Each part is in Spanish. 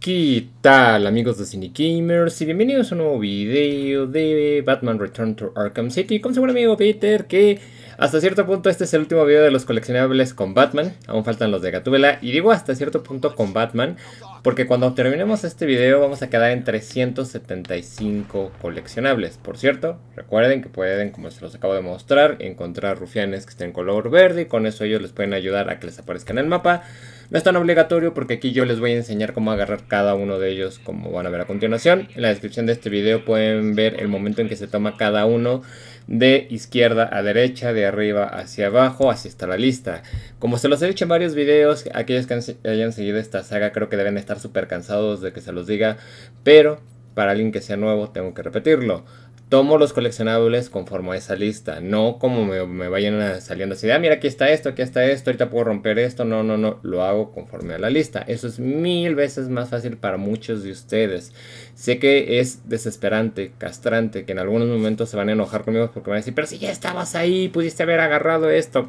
¿Qué tal amigos de Cine Gamers? Y bienvenidos a un nuevo video de Batman Return to Arkham City con su buen amigo Peter que hasta cierto punto este es el último video de los coleccionables con Batman, aún faltan los de Gatúbela, y digo hasta cierto punto con Batman, porque cuando terminemos este video vamos a quedar en 375 coleccionables. Por cierto, recuerden que pueden, como se los acabo de mostrar, encontrar rufianes que estén en color verde y con eso ellos les pueden ayudar a que les aparezcan en el mapa. No es tan obligatorio porque aquí yo les voy a enseñar cómo agarrar cada uno de ellos como van a ver a continuación. En la descripción de este video pueden ver el momento en que se toma cada uno de izquierda a derecha, de arriba hacia abajo, así está la lista. Como se los he dicho en varios videos, aquellos que hayan seguido esta saga creo que deben estar súper cansados de que se los diga, pero para alguien que sea nuevo tengo que repetirlo tomo los coleccionables conforme a esa lista, no como me, vayan saliendo así ah, mira, aquí está esto, aquí está esto, ahorita puedo romper esto, no, no, no, lo hago conforme a la lista. Eso es mil veces más fácil para muchos de ustedes. Sé que es desesperante, castrante, que en algunos momentos se van a enojar conmigo porque van a decir, pero si ya estabas ahí, pudiste haber agarrado esto.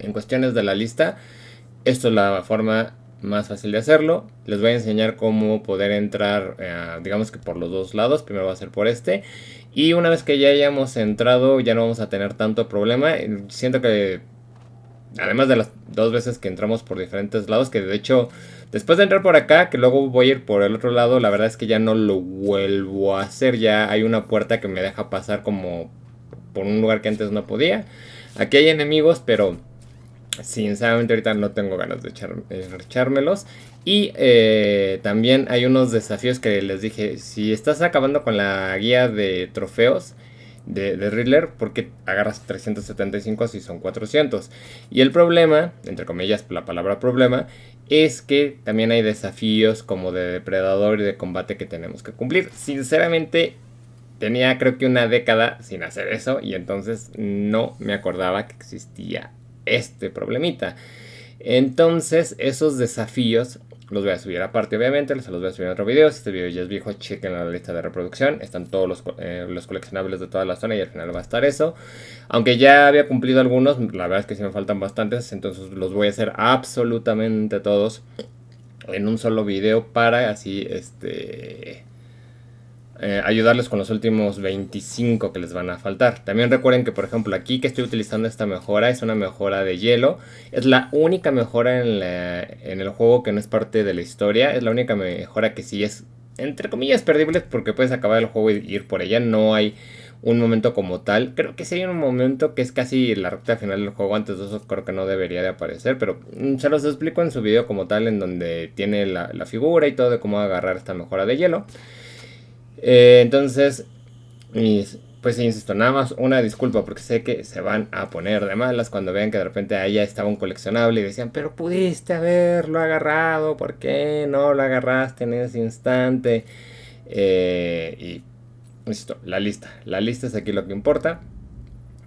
En cuestiones de la lista, esto es la forma más fácil de hacerlo. Les voy a enseñar cómo poder entrar, eh, digamos que por los dos lados. Primero va a ser por este. Y una vez que ya hayamos entrado, ya no vamos a tener tanto problema. Siento que, además de las dos veces que entramos por diferentes lados, que de hecho, después de entrar por acá, que luego voy a ir por el otro lado, la verdad es que ya no lo vuelvo a hacer. Ya hay una puerta que me deja pasar como por un lugar que antes no podía. Aquí hay enemigos, pero Sinceramente ahorita no tengo ganas de, echarme echármelos. Eh, y eh, también hay unos desafíos que les dije, si estás acabando con la guía de trofeos de, de ¿Por qué agarras 375 si son 400? Y el problema, entre comillas la palabra problema, es que también hay desafíos como de depredador y de combate que tenemos que cumplir. Sinceramente, tenía creo que una década sin hacer eso y entonces no me acordaba que existía este problemita. Entonces, esos desafíos los voy a subir aparte, obviamente, los voy a subir en otro video. Si este video ya es viejo, chequen la lista de reproducción. Están todos eh, los, coleccionables de toda la zona y al final va a estar eso. Aunque ya había cumplido algunos, la verdad es que si me faltan bastantes, entonces los voy a hacer absolutamente todos en un solo video para así, este eh, ayudarles con los últimos 25 que les van a faltar. También recuerden que, por ejemplo, aquí que estoy utilizando esta mejora es una mejora de hielo. Es la única mejora en, en el juego que no es parte de la historia. Es la única mejora que sí es, entre comillas, perdible porque puedes acabar el juego y ir por ella. No hay un momento como tal. Creo que sería un momento que es casi la recta final del juego. Antes de eso creo que no debería de aparecer. Pero mm, se los explico en su video como tal en donde tiene la, la figura y todo de cómo agarrar esta mejora de hielo. Eh, entonces, pues insisto, nada más una disculpa porque sé que se van a poner de malas cuando vean que de repente ya estaba un coleccionable y decían, pero pudiste haberlo agarrado, ¿por qué no lo agarraste en ese instante? Eh, y insisto, la lista. La lista es aquí lo que importa.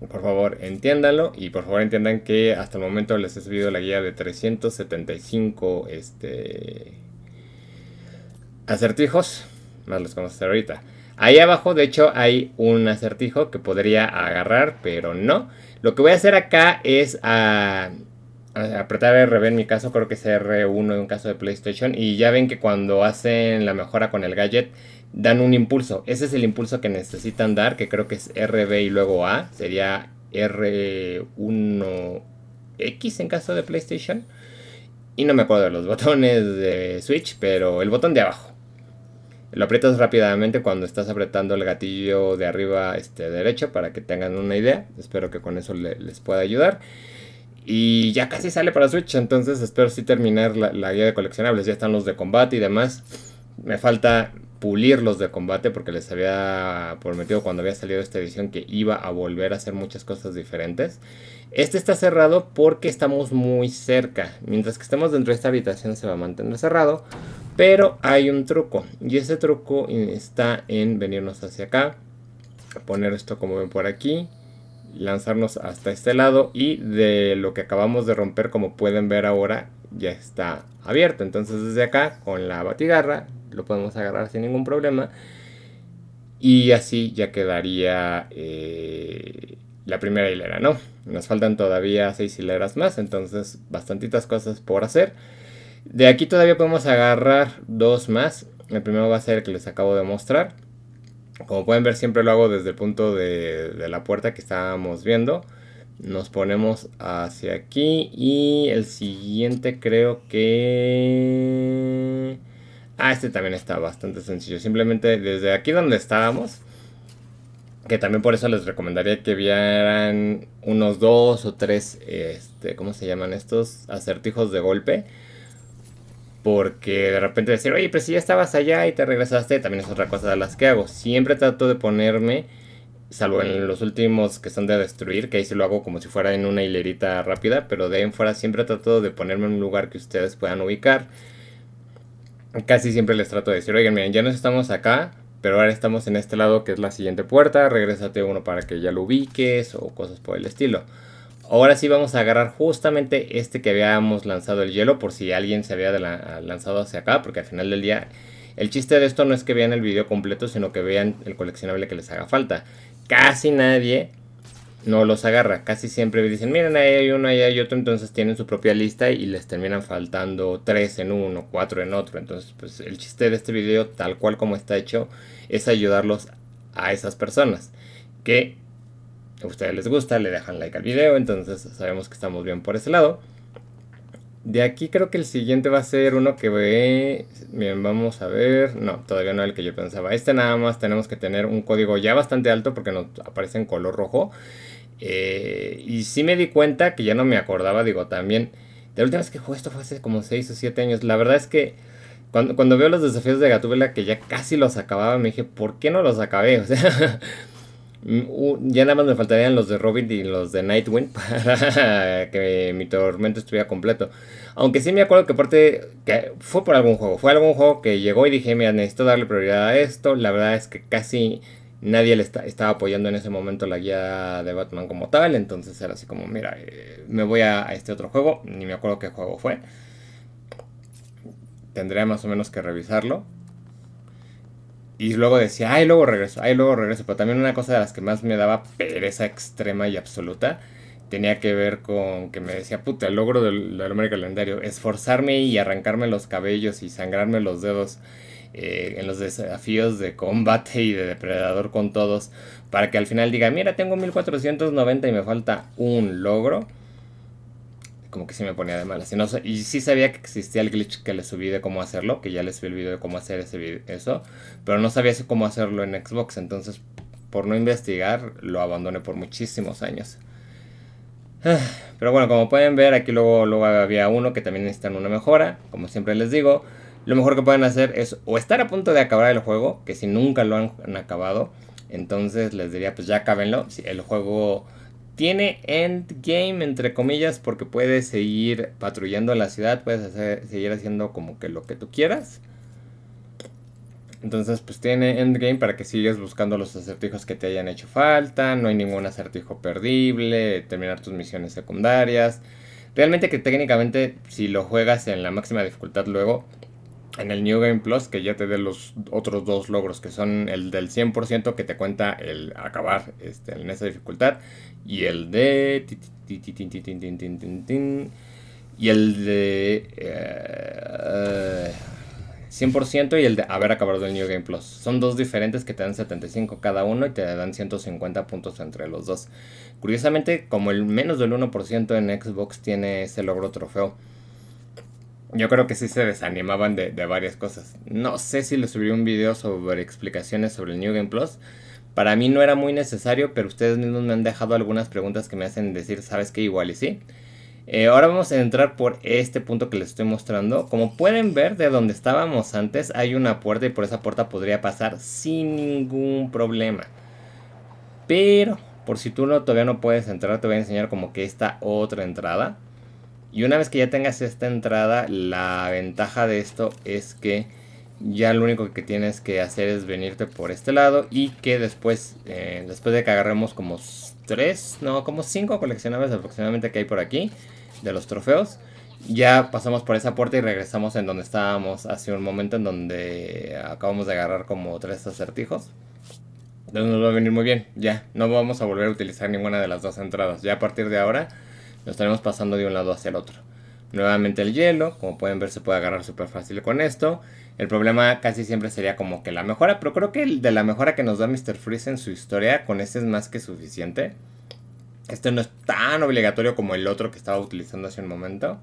Por favor, entiéndanlo y por favor entiendan que hasta el momento les he subido la guía de 375 este, acertijos más los vamos ahorita. Ahí abajo, de hecho, hay un acertijo que podría agarrar, pero no. Lo que voy a hacer acá es a, ah, apretar RB en mi caso, creo que es R1 en caso de PlayStation. Y ya ven que cuando hacen la mejora con el gadget, dan un impulso. Ese es el impulso que necesitan dar, que creo que es RB y luego A. Sería R1X en caso de PlayStation. Y no me acuerdo de los botones de Switch, pero el botón de abajo. Lo aprietas rápidamente cuando estás apretando el gatillo de arriba este, derecho para que tengan una idea. Espero que con eso les pueda ayudar. Y ya casi sale para Switch, entonces espero sí terminar la, la, guía de coleccionables. Ya están los de combate y demás. Me falta pulir los de combate porque les había prometido cuando había salido esta edición que iba a volver a hacer muchas cosas diferentes. Este está cerrado porque estamos muy cerca. Mientras que estemos dentro de esta habitación se va a mantener cerrado pero hay un truco y ese truco está en venirnos hacia acá, poner esto como ven por aquí, lanzarnos hasta este lado y de lo que acabamos de romper como pueden ver ahora ya está abierto. Entonces desde acá con la batigarra lo podemos agarrar sin ningún problema y así ya quedaría eh, la primera hilera, ¿no? Nos faltan todavía seis hileras más, entonces bastantitas cosas por hacer. De aquí todavía podemos agarrar dos más. El primero va a ser el que les acabo de mostrar. Como pueden ver siempre lo hago desde el punto de, la puerta que estábamos viendo. Nos ponemos hacia aquí y el siguiente creo que... Ah, este también está bastante sencillo. Simplemente desde aquí donde estábamos, que también por eso les recomendaría que vieran unos dos o tres, este, ¿cómo se llaman estos? Acertijos de golpe porque de repente decir, oye, pero si ya estabas allá y te regresaste, también es otra cosa de las que hago. Siempre trato de ponerme, salvo en los últimos que son de destruir, que ahí se lo hago como si fuera en una hilerita rápida, pero de en fuera siempre trato de ponerme en un lugar que ustedes puedan ubicar. Casi siempre les trato de decir, oigan, miren, ya no estamos acá, pero ahora estamos en este lado que es la siguiente puerta, regrésate uno para que ya lo ubiques o cosas por el estilo. Ahora sí vamos a agarrar justamente este que habíamos lanzado el hielo por si alguien se había lanzado hacia acá, porque al final del día el chiste de esto no es que vean el video completo, sino que vean el coleccionable que les haga falta. Casi nadie no los agarra, casi siempre dicen, miren, ahí hay uno, ahí hay otro, entonces tienen su propia lista y les terminan faltando tres en uno, cuatro en otro. Entonces, pues el chiste de este video, tal cual como está hecho, es ayudarlos a esas personas que a ustedes les gusta, le dejan like al video, entonces sabemos que estamos bien por ese lado. De aquí creo que el siguiente va a ser uno que ve... Bien, vamos a ver... No, todavía no el que yo pensaba. Este nada más tenemos que tener un código ya bastante alto porque nos aparece en color rojo. Eh, y sí me di cuenta que ya no me acordaba, digo, también... La última vez que jugué esto fue hace como 6 o 7 años. La verdad es que cuando, cuando veo los desafíos de Gatúbela que ya casi los acababa, me dije, ¿por qué no los acabé? O sea... Mm, ya nada más me faltarían los de Robin y los de Nightwing para que mi tormento estuviera completo. Aunque sí me acuerdo que aparte fue por algún juego. Fue algún juego que llegó y dije, mira, necesito darle prioridad a esto. La verdad es que casi nadie le estaba apoyando en ese momento la guía de Batman como tal. Entonces era así como, mira, eh, me voy a este otro juego. Ni me acuerdo qué juego fue. Tendría más o menos que revisarlo. Y luego decía, ay, luego regreso, ay, luego regreso. Pero también una cosa de las que más me daba pereza extrema y absoluta tenía que ver con que me decía, puta, el logro del, hombre calendario, esforzarme y arrancarme los cabellos y sangrarme los dedos eh, en los desafíos de combate y de depredador con todos, para que al final diga, mira, tengo 1490 y me falta un logro como que sí me ponía de malas. Y, sí sabía que existía el glitch que les subí de cómo hacerlo, que ya les subí el video de cómo hacer ese eso, pero no sabía cómo hacerlo en Xbox, entonces por no investigar lo abandoné por muchísimos años. Pero bueno, como pueden ver, aquí luego, luego había uno que también necesitan una mejora, como siempre les digo. Lo mejor que pueden hacer es o estar a punto de acabar el juego, que si nunca lo han, acabado, entonces les diría pues ya acábenlo. el juego tiene endgame, entre comillas, porque puedes seguir patrullando la ciudad, puedes seguir haciendo como que lo que tú quieras. Entonces, pues tiene endgame para que sigas buscando los acertijos que te hayan hecho falta. No hay ningún acertijo perdible. Terminar tus misiones secundarias. Realmente que técnicamente, si lo juegas en la máxima dificultad luego, en el New Game Plus que ya te dé los otros dos logros, que son el del 100% que te cuenta el acabar este, en esa dificultad y el de... Y el de... 100% y el de haber acabado el New Game Plus. Son dos diferentes que te dan 75 cada uno y te dan 150 puntos entre los dos. Curiosamente, como el menos del 1% en Xbox tiene ese logro trofeo, yo creo que sí se desanimaban de, varias cosas. No sé si les subí un video sobre explicaciones sobre el New Game Plus. Para mí no era muy necesario, pero ustedes mismos me han dejado algunas preguntas que me hacen decir, ¿sabes qué? Igual y sí. Eh, ahora vamos a entrar por este punto que les estoy mostrando. Como pueden ver, de donde estábamos antes hay una puerta y por esa puerta podría pasar sin ningún problema. Pero, por si tú no, todavía no puedes entrar, te voy a enseñar como que esta otra entrada. Y una vez que ya tengas esta entrada, la ventaja de esto es que ya lo único que tienes que hacer es venirte por este lado y que después, eh, después de que agarremos como 3, no, como 5 coleccionables aproximadamente que hay por aquí de los trofeos, ya pasamos por esa puerta y regresamos en donde estábamos hace un momento en donde acabamos de agarrar como tres acertijos. Entonces nos va a venir muy bien, ya, no vamos a volver a utilizar ninguna de las dos entradas, ya a partir de ahora nos estaremos pasando de un lado hacia el otro. Nuevamente el hielo, como pueden ver se puede agarrar súper fácil con esto. El problema casi siempre sería como que la mejora, pero creo que el de la mejora que nos da Mr. Freeze en su historia, con este es más que suficiente. Este no es tan obligatorio como el otro que estaba utilizando hace un momento.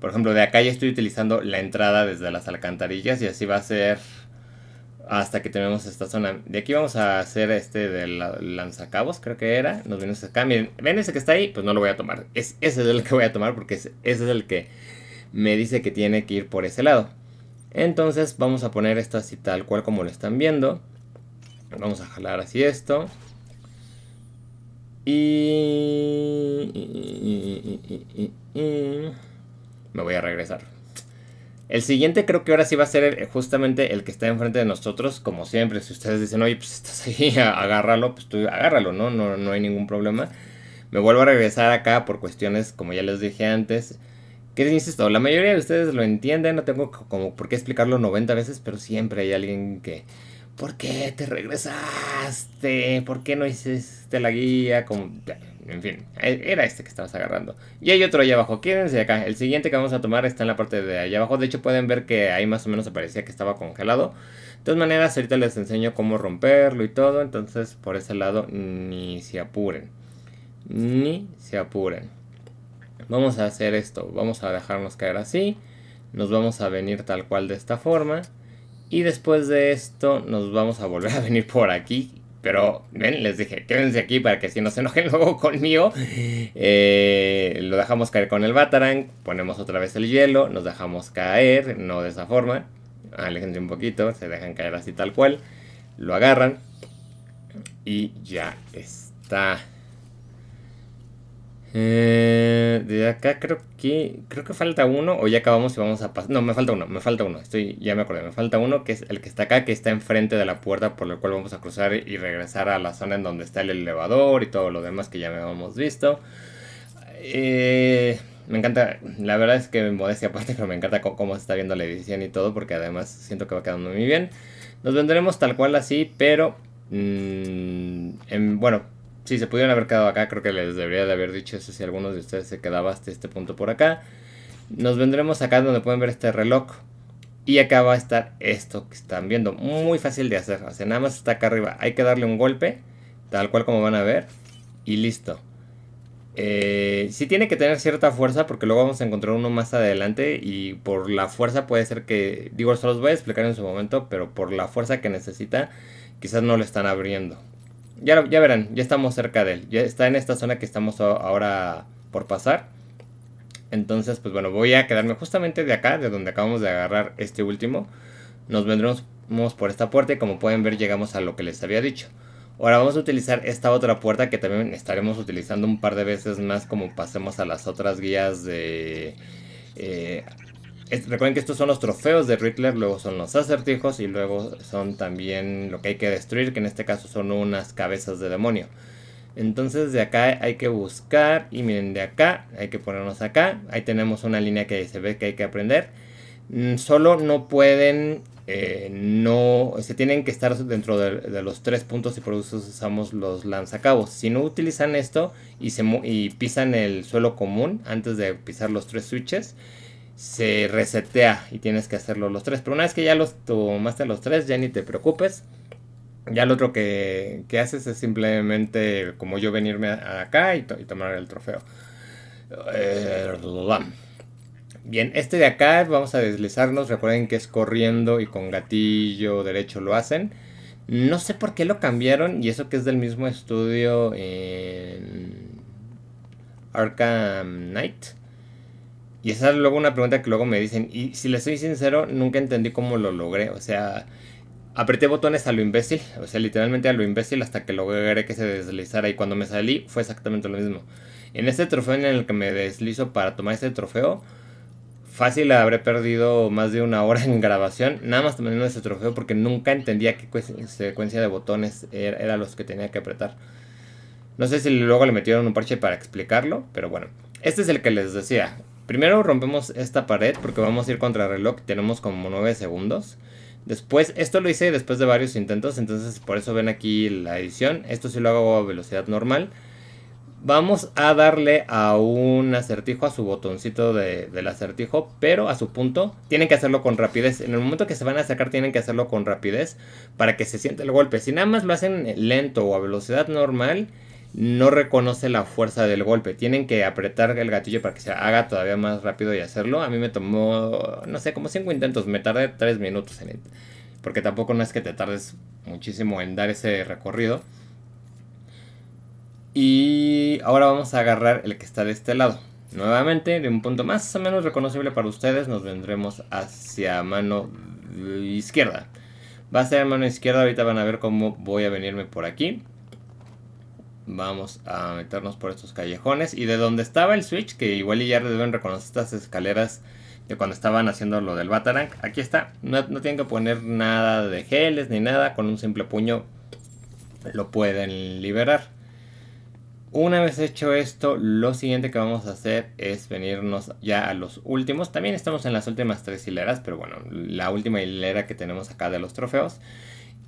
Por ejemplo, de acá ya estoy utilizando la entrada desde las alcantarillas y así va a ser hasta que tenemos esta zona. De aquí vamos a hacer este del lanzacabos, creo que era. Nos viene acá. Miren, ven ese que está ahí, pues no lo voy a tomar. Es, ese es el que voy a tomar porque ese es el que me dice que tiene que ir por ese lado. Entonces vamos a poner esto así tal cual como lo están viendo. Vamos a jalar así esto. y me voy a regresar. El siguiente creo que ahora sí va a ser justamente el que está enfrente de nosotros, como siempre. Si ustedes dicen, oye, pues estás ahí, agárralo, pues tú agárralo, ¿no? No, no hay ningún problema. Me vuelvo a regresar acá por cuestiones, como ya les dije antes, ¿Qué que esto? la mayoría de ustedes lo entienden, no tengo como por qué explicarlo 90 veces, pero siempre hay alguien que... ¿Por qué te regresaste? ¿Por qué no hiciste la guía? Como, en fin, e-, era este que estabas agarrando. Y hay otro allá abajo, quédense acá. El siguiente que vamos a tomar está en la parte de allá abajo. De hecho, pueden ver que ahí más o menos aparecía que estaba congelado. De todas maneras, ahorita les enseño cómo romperlo y todo. Entonces, por ese lado, ni se apuren. Ni se apuren. Vamos a hacer esto. Vamos a dejarnos caer así. Nos vamos a venir tal cual de esta forma. Y después de esto nos vamos a volver a venir por aquí pero, ven, les dije, quédense aquí para que si no se enojen luego conmigo. Eh, lo dejamos caer con el Batarang, ponemos otra vez el hielo, nos dejamos caer, no de esa forma. Aléjense un poquito, se dejan caer así tal cual. Lo agarran y ya está. Eh, de acá creo que creo que falta uno o ya acabamos y vamos a pasar. No, me falta uno, me falta uno. Estoy ya me acordé, me falta uno que es el que está acá que está enfrente de la puerta por la cual vamos a cruzar y regresar a la zona en donde está el elevador y todo lo demás que ya habíamos visto. Eh, me encanta, la verdad es que modestia aparte, pero me encanta cómo está viendo la edición y todo porque además siento que va quedando muy bien. Nos vendremos tal cual así, pero mm, bueno, si se pudieron haber quedado acá, creo que les debería de haber dicho eso si algunos de ustedes se quedaba hasta este punto por acá. Nos vendremos acá donde pueden ver este reloj. Y acá va a estar esto que están viendo. Muy fácil de hacer. O nada más está acá arriba. Hay que darle un golpe. Tal cual como van a ver. Y listo. Eh, si tiene que tener cierta fuerza porque luego vamos a encontrar uno más adelante y por la fuerza puede ser que, digo, se los voy a explicar en su momento, pero por la fuerza que necesita quizás no lo están abriendo ya, verán, ya estamos cerca de él. Ya está en esta zona que estamos ahora por pasar. Entonces, pues bueno, voy a quedarme justamente de acá, de donde acabamos de agarrar este último. Nos vendremos por esta puerta y como pueden ver llegamos a lo que les había dicho. Ahora vamos a utilizar esta otra puerta que también estaremos utilizando un par de veces más como pasemos a las otras guías de... Eh, recuerden que estos son los trofeos de Rickler, luego son los acertijos y luego son también lo que hay que destruir, que en este caso son unas cabezas de demonio. Entonces de acá hay que buscar y miren de acá, hay que ponernos acá, ahí tenemos una línea que se ve que hay que aprender. Mm, solo no pueden, eh, no, se tienen que estar dentro de, los tres puntos y por eso usamos los lanzacabos. Si no utilizan esto y, se, y pisan el suelo común antes de pisar los tres switches, se resetea y tienes que hacerlo los tres. Pero una vez que ya los tomaste los tres, ya ni te preocupes. Ya lo otro que, haces es simplemente como yo venirme a, acá y, tomar el trofeo. Bien, este de acá vamos a deslizarnos. Recuerden que es corriendo y con gatillo derecho lo hacen. No sé por qué lo cambiaron y eso que es del mismo estudio en Arkham Knight. Y esa es luego una pregunta que luego me dicen, y si les soy sincero, nunca entendí cómo lo logré. O sea, apreté botones a lo imbécil, o sea, literalmente a lo imbécil hasta que logré que se deslizara. Y cuando me salí fue exactamente lo mismo. En este trofeo en el que me deslizo para tomar este trofeo, fácil habré perdido más de una hora en grabación, nada más tomando ese trofeo porque nunca entendía qué secuencia de botones Eran era los que tenía que apretar. No sé si luego le metieron un parche para explicarlo, pero bueno. Este es el que les decía, Primero rompemos esta pared porque vamos a ir contra reloj. Tenemos como 9 segundos. Después, esto lo hice después de varios intentos, entonces por eso ven aquí la edición. Esto sí lo hago a velocidad normal. Vamos a darle a un acertijo, a su botoncito de, del acertijo, pero a su punto tienen que hacerlo con rapidez. En el momento que se van a sacar tienen que hacerlo con rapidez para que se siente el golpe. Si nada más lo hacen lento o a velocidad normal, no reconoce la fuerza del golpe. Tienen que apretar el gatillo para que se haga todavía más rápido y hacerlo. A mí me tomó, no sé, como 5 intentos. Me tardé 3 minutos en... él Porque tampoco no es que te tardes muchísimo en dar ese recorrido. Y ahora vamos a agarrar el que está de este lado. Nuevamente, de un punto más o menos reconocible para ustedes, nos vendremos hacia mano izquierda. Va a ser mano izquierda, ahorita van a ver cómo voy a venirme por aquí. Vamos a meternos por estos callejones. Y de donde estaba el Switch, que igual y ya deben reconocer estas escaleras de cuando estaban haciendo lo del Batarang. Aquí está. No, no tienen que poner nada de geles ni nada. Con un simple puño lo pueden liberar. Una vez hecho esto, lo siguiente que vamos a hacer es venirnos ya a los últimos. También estamos en las últimas tres hileras, pero bueno, la última hilera que tenemos acá de los trofeos.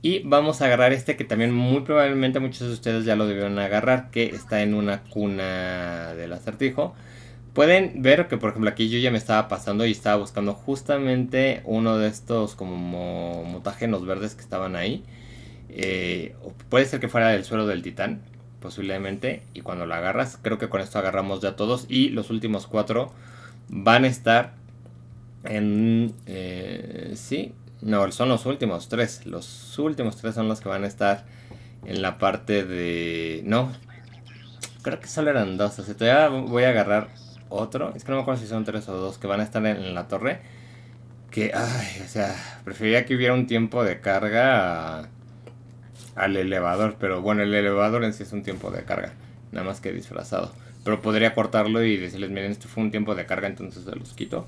Y vamos a agarrar este que también muy probablemente muchos de ustedes ya lo debieron agarrar, que está en una cuna del acertijo. Pueden ver que por ejemplo aquí yo ya me estaba pasando y estaba buscando justamente uno de estos como mutágenos verdes que estaban ahí. Eh, puede ser que fuera del suelo del titán, posiblemente. Y cuando lo agarras, creo que con esto agarramos ya todos. Y los últimos cuatro van a estar en... Eh, sí, no, son los últimos tres. Los últimos tres son los que van a estar en la parte de... No, creo que solo eran dos. O sea, todavía voy a agarrar otro. Es que no me acuerdo si son tres o dos que van a estar en la torre. Que, ay, o sea, prefería que hubiera un tiempo de carga al elevador. Pero bueno, el elevador en sí es un tiempo de carga. Nada más que disfrazado. Pero podría cortarlo y decirles, miren, esto fue un tiempo de carga, entonces se los quito.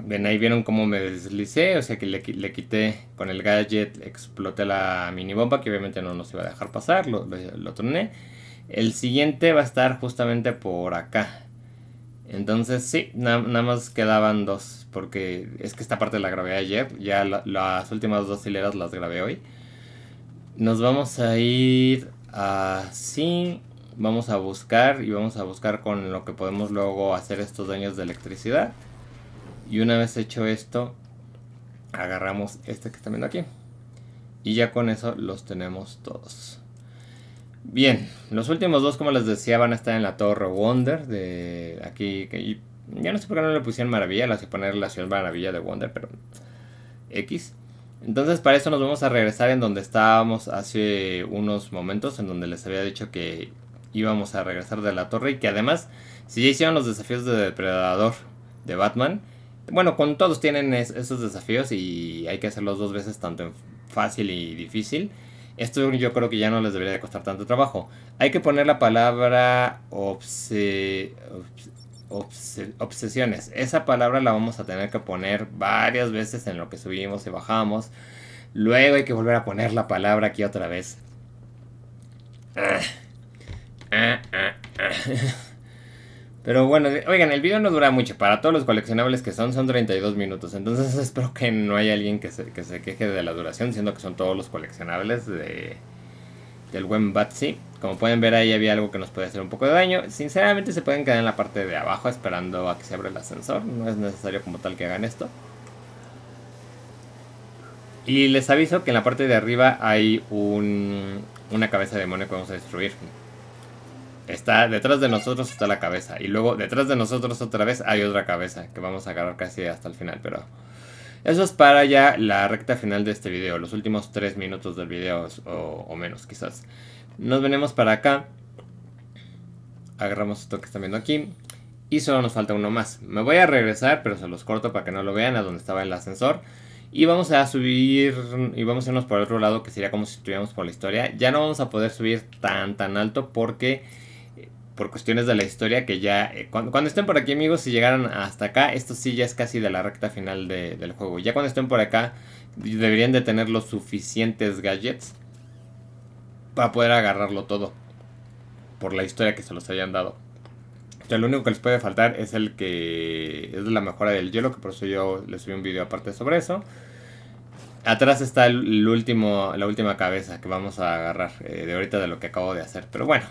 Ven ahí vieron cómo me deslicé, o sea que le, le quité con el gadget, exploté la mini bomba que obviamente no nos iba a dejar pasar, lo, lo, El siguiente va a estar justamente por acá. Entonces sí, nada más quedaban dos, porque es que esta parte la grabé ayer, ya las últimas dos hileras las grabé hoy. Nos vamos a ir así, vamos a buscar y vamos a buscar con lo que podemos luego hacer estos daños de electricidad. Y una vez hecho esto, agarramos este que está viendo aquí. Y ya con eso los tenemos todos. Bien, los últimos dos, como les decía, van a estar en la Torre Wonder de aquí. ya no sé por qué no le pusieron Maravilla, la que poner la Maravilla de Wonder, pero X. Entonces para eso nos vamos a regresar en donde estábamos hace unos momentos, en donde les había dicho que íbamos a regresar de la torre y que además, si ya hicieron los desafíos de Depredador de Batman, bueno, con todos tienen esos desafíos y hay que hacerlos dos veces, tanto fácil y difícil. Esto yo creo que ya no les debería costar tanto trabajo. Hay que poner la palabra obsesiones. Esa palabra la vamos a tener que poner varias veces en lo que subimos y bajamos. Luego hay que volver a poner la palabra aquí otra vez. Ah, ah, ah, Pero bueno, oigan, el video no dura mucho. Para todos los coleccionables que son, son 32 minutos. Entonces espero que no haya alguien que se, queje de la duración, siendo que son todos los coleccionables de, del buen Batsy. Como pueden ver ahí había algo que nos puede hacer un poco de daño. Sinceramente se pueden quedar en la parte de abajo esperando a que se abra el ascensor. No es necesario como tal que hagan esto. Y les aviso que en la parte de arriba hay un, una cabeza de demonio que vamos a destruir. Está detrás de nosotros está la cabeza. Y luego detrás de nosotros otra vez hay otra cabeza que vamos a agarrar casi hasta el final. Pero eso es para ya la recta final de este video. Los últimos tres minutos del video o, o menos quizás. Nos venemos para acá. Agarramos esto que están viendo aquí. Y solo nos falta uno más. Me voy a regresar, pero se los corto para que no lo vean a donde estaba el ascensor. Y vamos a subir y vamos a irnos por el otro lado que sería como si estuviéramos por la historia. Ya no vamos a poder subir tan tan alto porque por cuestiones de la historia que ya... Eh, cuando, estén por aquí amigos, si llegaran hasta acá, esto sí ya es casi de la recta final del juego. Ya cuando estén por acá, deberían de tener los suficientes gadgets para poder agarrarlo todo. Por la historia que se los hayan dado. O sea, lo único que les puede faltar es el que es la mejora del hielo, que por eso yo les subí un video aparte sobre eso. Atrás está el, último, la última cabeza que vamos a agarrar eh, de ahorita de lo que acabo de hacer. Pero bueno,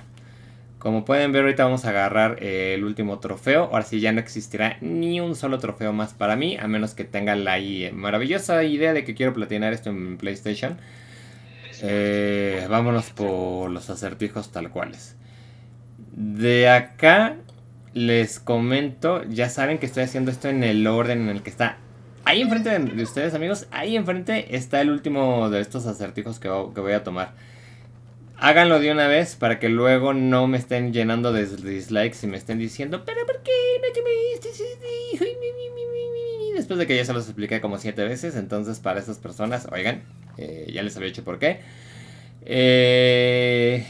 como pueden ver, ahorita vamos a agarrar eh, el último trofeo. Ahora sí ya no existirá ni un solo trofeo más para mí, a menos que tengan la eh, maravillosa idea de que quiero platinar esto en PlayStation. Eh, vámonos por los acertijos tal cuales. De acá les comento, ya saben que estoy haciendo esto en el orden en el que está. Ahí enfrente de ustedes amigos, ahí enfrente está el último de estos acertijos que voy a tomar háganlo de una vez para que luego no me estén llenando de dislikes y me estén diciendo, pero ¿por qué no Después de que ya se los expliqué como siete veces, entonces para estas personas, oigan, eh, ya les había dicho por qué. Eh,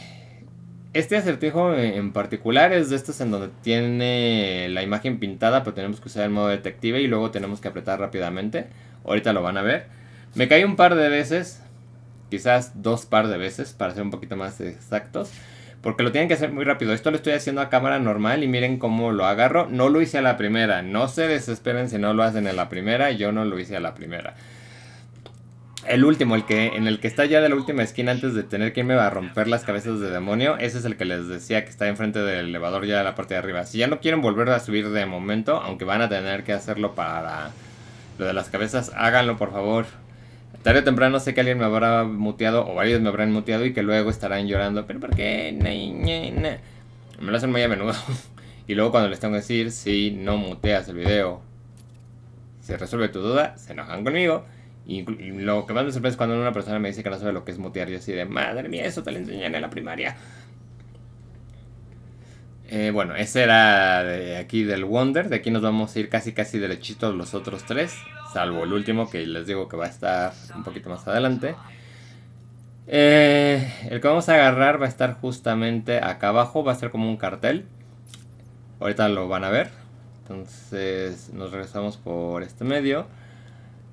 este acertijo en particular es de estos en donde tiene la imagen pintada, pero tenemos que usar el modo detective y luego tenemos que apretar rápidamente. Ahorita lo van a ver. Me caí un par de veces, quizás dos par de veces, para ser un poquito más exactos. Porque lo tienen que hacer muy rápido. Esto lo estoy haciendo a cámara normal y miren cómo lo agarro. No lo hice a la primera. No se desesperen si no lo hacen a la primera. Yo no lo hice a la primera. El último, el que en el que está ya de la última esquina antes de tener que irme a romper las cabezas de demonio, ese es el que les decía que está enfrente del elevador ya de la parte de arriba. Si ya no quieren volver a subir de momento, aunque van a tener que hacerlo para lo de las cabezas, háganlo por favor tarde o temprano sé que alguien me habrá muteado o varios me habrán muteado y que luego estarán llorando, pero ¿por qué? niña, Me lo hacen muy a menudo. y luego cuando les tengo que decir, si no muteas el video, se resuelve tu duda, se enojan conmigo. Y lo que más me sorprende es cuando una persona me dice que no sabe lo que es mutear. Yo así de, madre mía, eso te lo enseñan en la primaria. Eh, bueno, ese era de aquí del Wonder. De aquí nos vamos a ir casi casi derechitos los otros tres salvo el último que les digo que va a estar un poquito más adelante. Eh, el que vamos a agarrar va a estar justamente acá abajo, va a ser como un cartel. Ahorita lo van a ver. Entonces nos regresamos por este medio.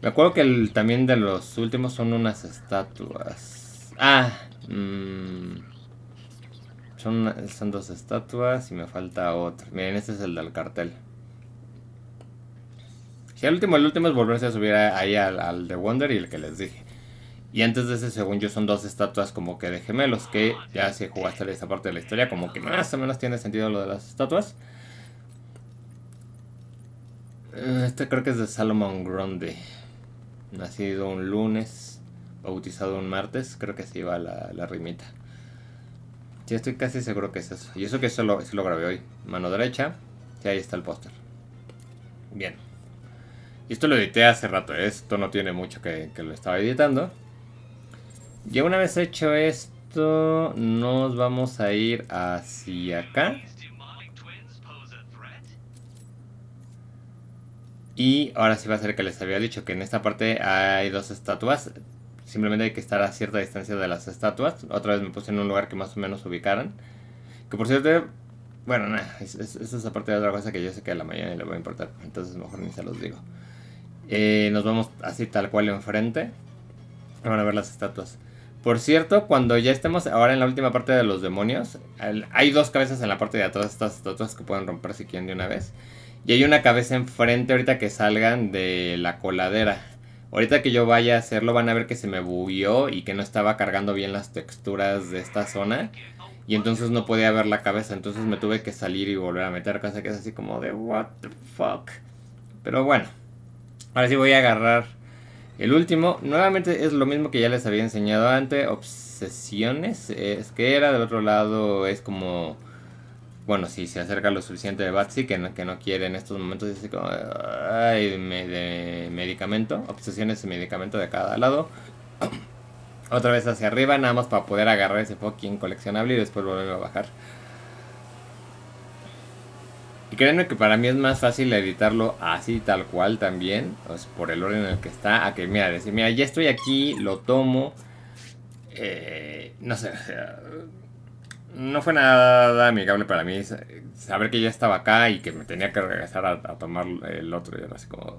Me acuerdo que el, también de los últimos son unas estatuas. Ah, mm, son, son dos estatuas y me falta otra. Miren, este es el del cartel. Si último, el último es volverse a subir ahí al, al, de Wonder y el que les dije. Y antes de ese, según yo, son dos estatuas como que de gemelos, que ya si jugaste esa parte de la historia, como que más o menos tiene sentido lo de las estatuas. Eh, este creo que es de Salomon Grundy. Nacido un lunes, bautizado un martes, creo que se iba la, la rimita. Sí, estoy casi seguro que es eso. Y eso que eso lo grabé hoy. Mano derecha, y ahí está el póster. Bien. Y esto lo edité hace rato, ¿eh? esto no tiene mucho que, lo estaba editando. Ya una vez hecho esto, nos vamos a ir hacia acá. Y ahora sí va a ser que les había dicho que en esta parte hay dos estatuas. Simplemente hay que estar a cierta distancia de las estatuas. Otra vez me puse en un lugar que más o menos ubicaran. Que por cierto, bueno, esa es, aparte parte de otra cosa que yo sé que a la mañana le va a importar. Entonces mejor ni se los digo. Eh, nos vamos así tal cual enfrente. Van a ver las estatuas. Por cierto, cuando ya estemos ahora en la última parte de los demonios, hay dos cabezas en la parte de atrás estas estatuas que pueden romper si quieren de una vez. Y hay una cabeza enfrente ahorita que salgan de la coladera. Ahorita que yo vaya a hacerlo van a ver que se me bugueó y que no estaba cargando bien las texturas de esta zona. Y entonces no podía ver la cabeza, entonces me tuve que salir y volver a meter cosa que es así como de what the fuck. Pero bueno, Ahora sí voy a agarrar el último. Nuevamente es lo mismo que ya les había enseñado antes. Obsesiones. Es que era del otro lado. Es como... Bueno, si se acerca lo suficiente de Batsy, que no, que no quiere en estos momentos, como, ay, de medicamento, obsesiones y medicamento de cada lado. Otra vez hacia arriba, nada más para poder agarrar ese fucking coleccionable y después volverlo a bajar. Y créanme que para mí es más fácil editarlo así tal cual también, por el orden en el que está, a que mira, decir, mira, ya estoy aquí, lo tomo, eh, no sé, no fue nada amigable para mí saber que ya estaba acá y que me tenía que regresar a, tomar el otro y así como,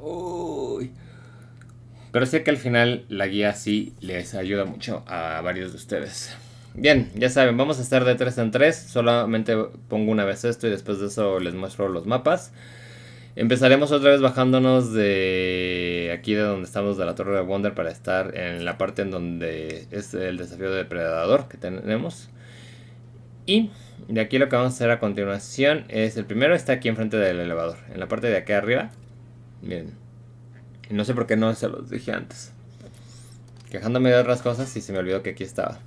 uy. Pero sé que al final la guía sí les ayuda mucho a varios de ustedes bien, ya saben, vamos a estar de 3 en 3. Solamente pongo una vez esto y después de eso les muestro los mapas. Empezaremos otra vez bajándonos de aquí de donde estamos de la Torre de Wonder para estar en la parte en donde es el desafío de depredador que tenemos. Y de aquí lo que vamos a hacer a continuación es el primero está aquí enfrente del elevador, en la parte de aquí arriba. Miren, no sé por qué no se los dije antes. Quejándome de otras cosas y se me olvidó que aquí estaba.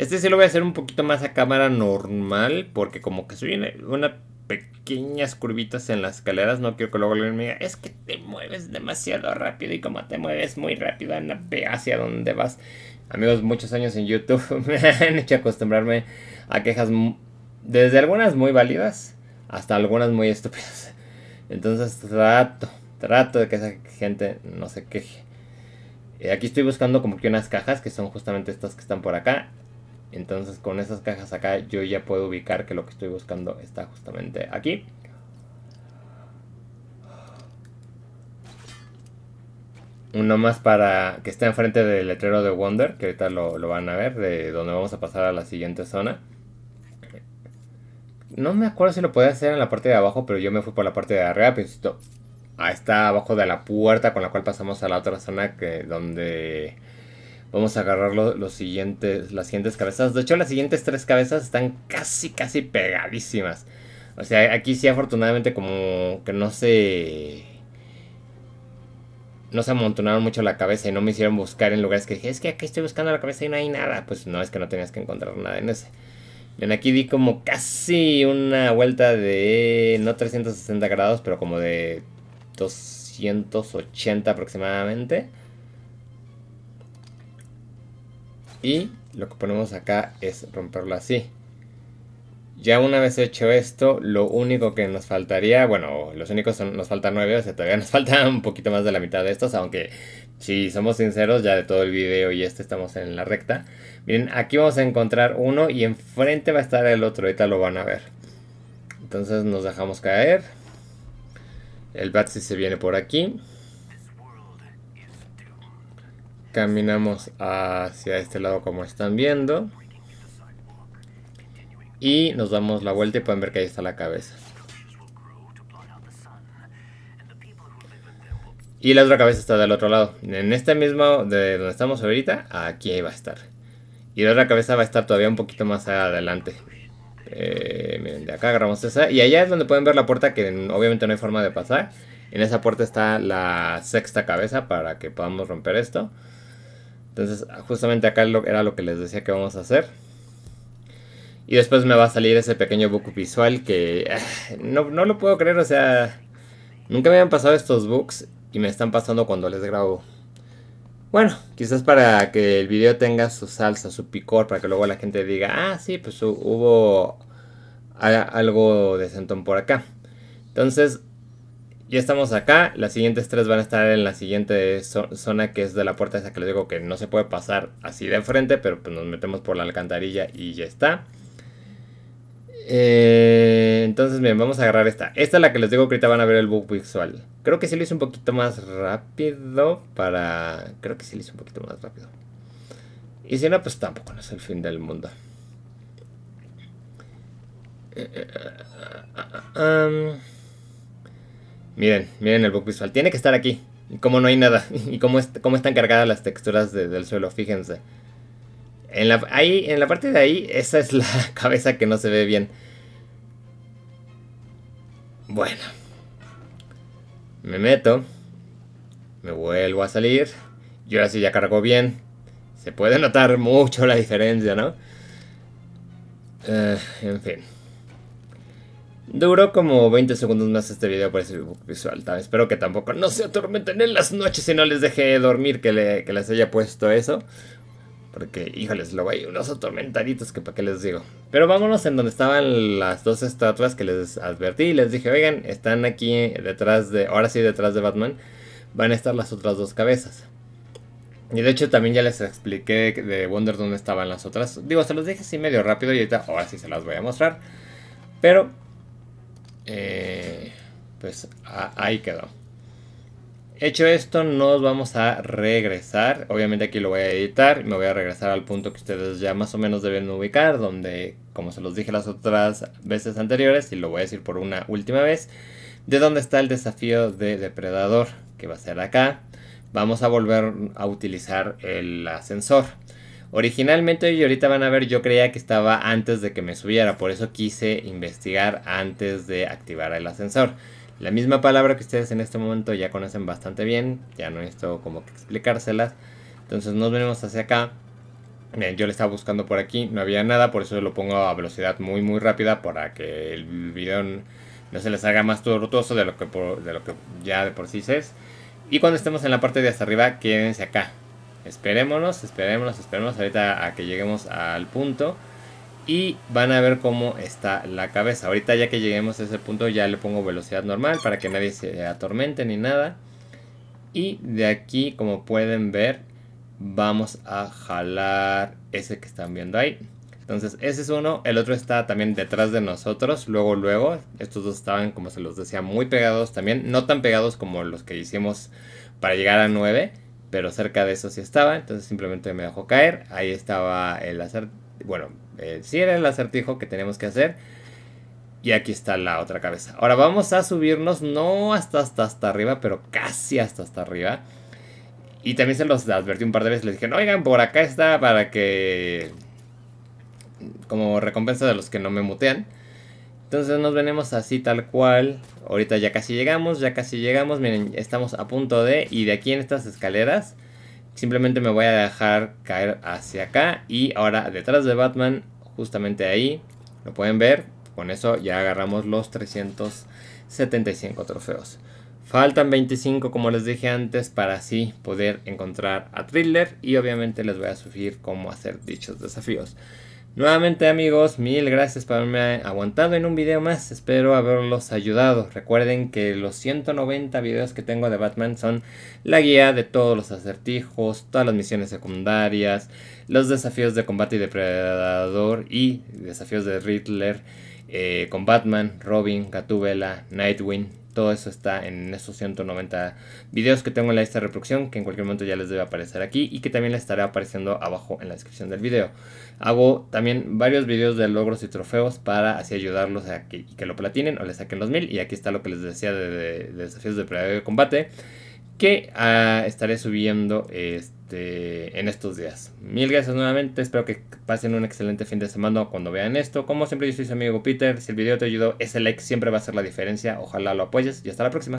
Este sí lo voy a hacer un poquito más a cámara normal, porque como que soy una, pequeñas curvitas en las escaleras. No quiero que luego alguien me diga, es que te mueves demasiado rápido y como te mueves muy rápido, ve hacia donde vas. Amigos, muchos años en YouTube me han hecho acostumbrarme a quejas desde algunas muy válidas hasta algunas muy estúpidas. Entonces trato, trato de que esa gente no se queje. Eh, aquí estoy buscando como que unas cajas que son justamente estas que están por acá. Entonces con esas cajas acá yo ya puedo ubicar que lo que estoy buscando está justamente aquí. Uno más para que esté enfrente del letrero de Wonder, que ahorita lo, van a ver, de donde vamos a pasar a la siguiente zona. No me acuerdo si lo podía hacer en la parte de abajo, pero yo me fui por la parte de arriba, pero insisto, está abajo de la puerta con la cual pasamos a la otra zona que donde Vamos a agarrar los siguientes, las siguientes cabezas. De hecho, las siguientes tres cabezas están casi, casi pegadísimas. O sea, aquí sí afortunadamente como que no se... No se amontonaron mucho la cabeza y no me hicieron buscar en lugares que dije, es que aquí estoy buscando la cabeza y no hay nada. Pues no, es que no tenías que encontrar nada en ese. Bien, aquí di como casi una vuelta de, no 360 grados, pero como de 280 aproximadamente. y lo que ponemos acá es romperlo así. Ya una vez hecho esto, lo único que nos faltaría, bueno, los únicos son, nos faltan nueve o sea, todavía nos falta un poquito más de la mitad de estos, aunque si somos sinceros, ya de todo el video y este estamos en la recta. Miren, aquí vamos a encontrar uno y enfrente va a estar el otro, ahorita lo van a ver. Entonces nos dejamos caer. El Batsy se viene por aquí. Caminamos hacia este lado como están viendo. Y nos damos la vuelta y pueden ver que ahí está la cabeza. Y la otra cabeza está del otro lado. En este mismo, de donde estamos ahorita, aquí va a estar. Y la otra cabeza va a estar todavía un poquito más adelante. Eh, de acá agarramos esa. Y allá es donde pueden ver la puerta que obviamente no hay forma de pasar. En esa puerta está la sexta cabeza para que podamos romper esto. Entonces justamente acá era lo que les decía que vamos a hacer. Y después me va a salir ese pequeño book visual que no, lo puedo creer, o sea, nunca me habían pasado estos books y me están pasando cuando les grabo. Bueno, quizás para que el video tenga su salsa, su picor, para que luego la gente diga, ah, sí, pues hubo algo de sentón por acá. Entonces, ya estamos acá. Las siguientes tres van a estar en la siguiente zona que es de la puerta esa que les digo que no se puede pasar así de frente, pero pues nos metemos por la alcantarilla y ya está. Eh, entonces, bien, vamos a agarrar esta. Esta es la que les digo que ahorita van a ver el bug visual. Creo que se lo hice un poquito más rápido para... Creo que sí lo hice un poquito más rápido. Y si no, pues tampoco no es el fin del mundo. Miren, miren el book visual. Tiene que estar aquí. Y como no hay nada. Y cómo, están cargadas las texturas del suelo, fíjense. En la, en la parte de ahí, esa es la cabeza que no se ve bien. Bueno. Me meto. Me vuelvo a salir. Y ahora sí ya cargo bien. Se puede notar mucho la diferencia, ¿no? Eh, en fin. Duró como 20 segundos más este video por ese visual. Tal. Espero que tampoco no se atormenten en las noches y no les deje dormir que, les haya puesto eso. Porque, híjoles, luego hay unos atormentaditos que para qué les digo. Pero vámonos en donde estaban las dos estatuas que les advertí. Y les dije, oigan, están aquí detrás de, ahora sí detrás de Batman, van a estar las otras dos cabezas. Y de hecho también ya les expliqué de Wonder dónde estaban las otras. Digo, se los dije así medio rápido y ahorita ahora sí se las voy a mostrar. Pero eh, pues ahí quedó. Hecho esto, nos vamos a regresar. Obviamente aquí lo voy a editar. Me voy a regresar al punto que ustedes ya más o menos deben ubicar. Donde, como se los dije las otras veces anteriores, y lo voy a decir por una última vez. De dónde está el desafío de depredador, que va a ser acá. Vamos a volver a utilizar el ascensor. Originalmente, y ahorita van a ver, yo creía que estaba antes de que me subiera, por eso quise investigar antes de activar el ascensor. La misma palabra que ustedes en este momento ya conocen bastante bien, ya no necesito como que explicárselas. Entonces nos venimos hacia acá. yo le estaba buscando por aquí, no había nada, por eso lo pongo a velocidad muy muy rápida para que el video no se les haga más tortuoso de lo que, de lo que ya de por sí es. Y cuando estemos en la parte de hasta arriba, quédense acá. Esperémonos, esperémonos, esperemos ahorita a que lleguemos al punto. Y van a ver cómo está la cabeza. Ahorita ya que lleguemos a ese punto ya le pongo velocidad normal para que nadie se atormente ni nada. Y de aquí, como pueden ver, vamos a jalar ese que están viendo ahí. Entonces ese es uno, el otro está también detrás de nosotros, luego luego, estos dos estaban como se los decía muy pegados también, no tan pegados como los que hicimos para llegar a 9, pero cerca de eso sí estaba, entonces simplemente me dejó caer. Ahí estaba el acertijo, bueno, eh, si era el acertijo que tenemos que hacer. Y aquí está la otra cabeza. Ahora vamos a subirnos, no hasta, hasta, hasta arriba, pero casi hasta, hasta arriba. Y también se los advertí un par de veces, les dije, no, oigan, por acá está para que... Como recompensa de los que no me mutean. Entonces nos venimos así tal cual. Ahorita ya casi llegamos, ya casi llegamos. Miren, estamos a punto de... Y de aquí en estas escaleras, simplemente me voy a dejar caer hacia acá. Y ahora detrás de Batman, justamente ahí, lo pueden ver. Con eso ya agarramos los 375 trofeos. Faltan 25 como les dije antes para así poder encontrar a Thriller y obviamente les voy a sufrir cómo hacer dichos desafíos. Nuevamente amigos, mil gracias por haberme aguantado en un video más, espero haberlos ayudado. Recuerden que los 190 videos que tengo de Batman son la guía de todos los acertijos, todas las misiones secundarias, los desafíos de combate y depredador y desafíos de Riddler eh, con Batman, Robin, Gatúbela, Nightwing, todo eso está en esos 190 videos que tengo en la lista de reproducción, que en cualquier momento ya les debe aparecer aquí y que también les estará apareciendo abajo en la descripción del video. Hago también varios videos de logros y trofeos para así ayudarlos a que, lo platinen o le saquen los mil. Y aquí está lo que les decía de, desafíos de desafíos de combate que ah, estaré subiendo este, en estos días. Mil gracias nuevamente, espero que pasen un excelente fin de semana cuando vean esto. Como siempre, yo soy su amigo Peter, si el video te ayudó, ese like siempre va a hacer la diferencia, ojalá lo apoyes y hasta la próxima.